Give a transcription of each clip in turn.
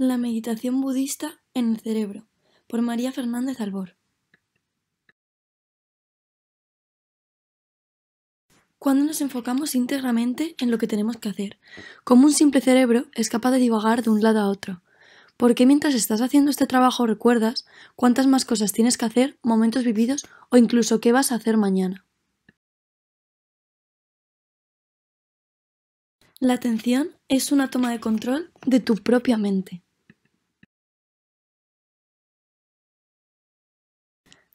La meditación budista en el cerebro, por María Fernández Albor. Cuando nos enfocamos íntegramente en lo que tenemos que hacer, como un simple cerebro es capaz de divagar de un lado a otro, porque mientras estás haciendo este trabajo recuerdas cuántas más cosas tienes que hacer, momentos vividos o incluso qué vas a hacer mañana. La atención es una toma de control de tu propia mente.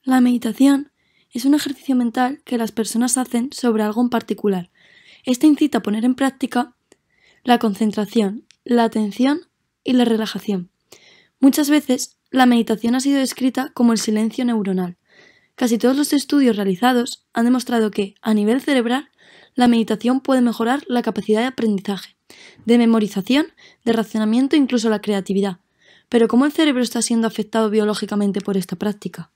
La meditación es un ejercicio mental que las personas hacen sobre algo en particular. Este incita a poner en práctica la concentración, la atención y la relajación. Muchas veces la meditación ha sido descrita como el silencio neuronal. Casi todos los estudios realizados han demostrado que, a nivel cerebral, la meditación puede mejorar la capacidad de aprendizaje, de memorización, de racionamiento e incluso la creatividad. Pero ¿cómo el cerebro está siendo afectado biológicamente por esta práctica?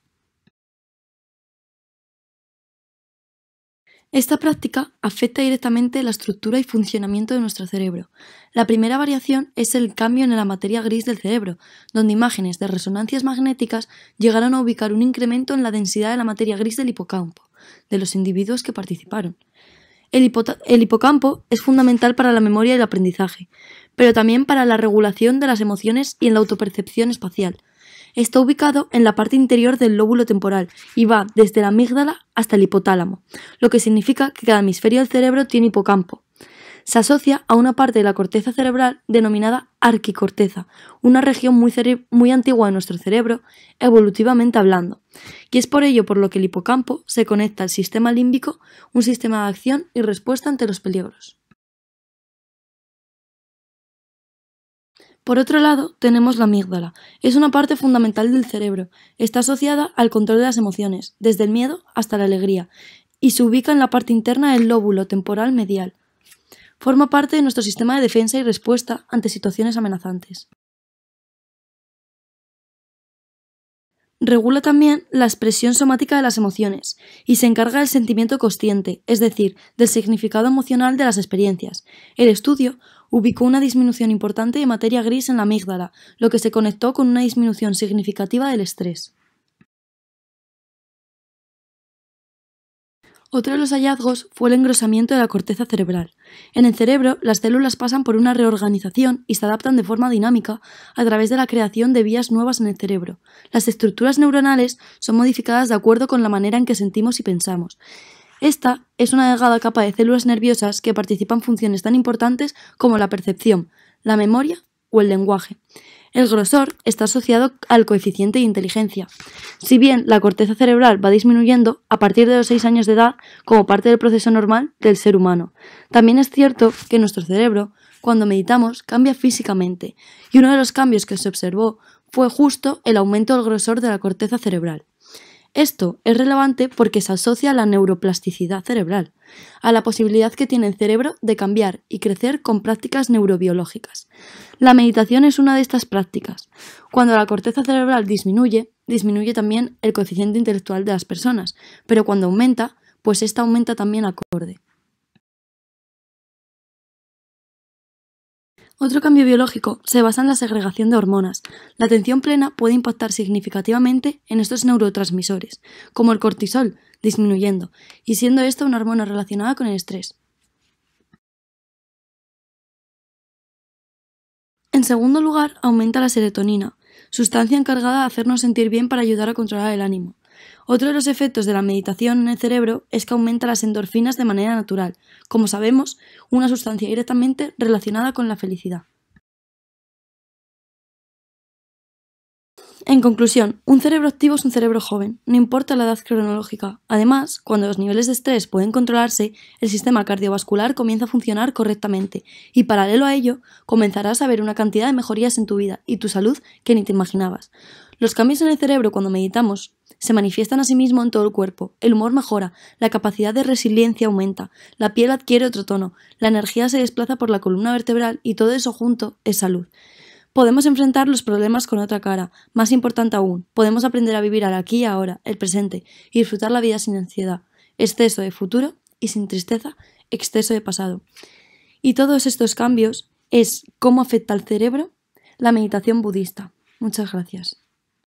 Esta práctica afecta directamente la estructura y funcionamiento de nuestro cerebro. La primera variación es el cambio en la materia gris del cerebro, donde imágenes de resonancias magnéticas llegaron a ubicar un incremento en la densidad de la materia gris del hipocampo, de los individuos que participaron. El, hipocampo es fundamental para la memoria y el aprendizaje, pero también para la regulación de las emociones y en la autopercepción espacial está ubicado en la parte interior del lóbulo temporal y va desde la amígdala hasta el hipotálamo, lo que significa que cada hemisferio del cerebro tiene hipocampo. Se asocia a una parte de la corteza cerebral denominada arquicorteza, una región muy, muy antigua de nuestro cerebro, evolutivamente hablando, y es por ello por lo que el hipocampo se conecta al sistema límbico, un sistema de acción y respuesta ante los peligros. Por otro lado, tenemos la amígdala. Es una parte fundamental del cerebro. Está asociada al control de las emociones, desde el miedo hasta la alegría, y se ubica en la parte interna del lóbulo temporal medial. Forma parte de nuestro sistema de defensa y respuesta ante situaciones amenazantes. Regula también la expresión somática de las emociones y se encarga del sentimiento consciente, es decir, del significado emocional de las experiencias. El estudio ubicó una disminución importante de materia gris en la amígdala, lo que se conectó con una disminución significativa del estrés. Otro de los hallazgos fue el engrosamiento de la corteza cerebral. En el cerebro, las células pasan por una reorganización y se adaptan de forma dinámica a través de la creación de vías nuevas en el cerebro. Las estructuras neuronales son modificadas de acuerdo con la manera en que sentimos y pensamos. Esta es una delgada capa de células nerviosas que participan en funciones tan importantes como la percepción, la memoria o el lenguaje. El grosor está asociado al coeficiente de inteligencia. Si bien la corteza cerebral va disminuyendo a partir de los 6 años de edad como parte del proceso normal del ser humano, también es cierto que nuestro cerebro, cuando meditamos, cambia físicamente, y uno de los cambios que se observó fue justo el aumento del grosor de la corteza cerebral. Esto es relevante porque se asocia a la neuroplasticidad cerebral, a la posibilidad que tiene el cerebro de cambiar y crecer con prácticas neurobiológicas. La meditación es una de estas prácticas. Cuando la corteza cerebral disminuye, disminuye también el coeficiente intelectual de las personas, pero cuando aumenta, pues esta aumenta también acorde. Otro cambio biológico se basa en la segregación de hormonas. La atención plena puede impactar significativamente en estos neurotransmisores, como el cortisol, disminuyendo, y siendo esta una hormona relacionada con el estrés. En segundo lugar, aumenta la serotonina, sustancia encargada de hacernos sentir bien para ayudar a controlar el ánimo. Otro de los efectos de la meditación en el cerebro es que aumenta las endorfinas de manera natural, como sabemos, una sustancia directamente relacionada con la felicidad. En conclusión, un cerebro activo es un cerebro joven, no importa la edad cronológica. Además, cuando los niveles de estrés pueden controlarse, el sistema cardiovascular comienza a funcionar correctamente y paralelo a ello, comenzarás a ver una cantidad de mejorías en tu vida y tu salud que ni te imaginabas. Los cambios en el cerebro cuando meditamos se manifiestan a sí mismo en todo el cuerpo. El humor mejora, la capacidad de resiliencia aumenta, la piel adquiere otro tono, la energía se desplaza por la columna vertebral y todo eso junto es salud. Podemos enfrentar los problemas con otra cara. Más importante aún, podemos aprender a vivir al aquí y ahora, el presente, y disfrutar la vida sin ansiedad, exceso de futuro y sin tristeza, exceso de pasado. Y todos estos cambios es cómo afecta al cerebro la meditación budista. Muchas gracias.